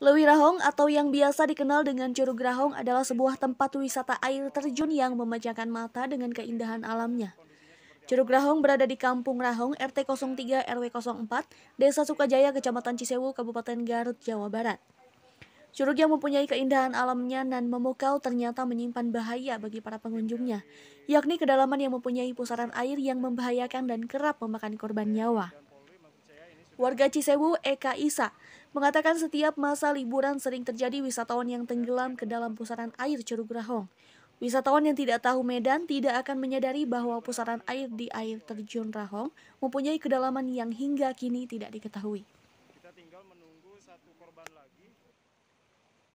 Lewi Rahong atau yang biasa dikenal dengan Curug Rahong adalah sebuah tempat wisata air terjun yang memecahkan mata dengan keindahan alamnya. Curug Rahong berada di Kampung Rahong, RT 03 RW 04, Desa Sukajaya, Kecamatan Cisewu, Kabupaten Garut, Jawa Barat. Curug yang mempunyai keindahan alamnya dan memukau ternyata menyimpan bahaya bagi para pengunjungnya, yakni kedalaman yang mempunyai pusaran air yang membahayakan dan kerap memakan korban nyawa. Warga Cisewu Eka Isa mengatakan setiap masa liburan sering terjadi wisatawan yang tenggelam ke dalam pusaran air Curug Rahong. Wisatawan yang tidak tahu Medan tidak akan menyadari bahwa pusaran air di air terjun Rahong mempunyai kedalaman yang hingga kini tidak diketahui. Kita tinggal menunggu satu korban lagi.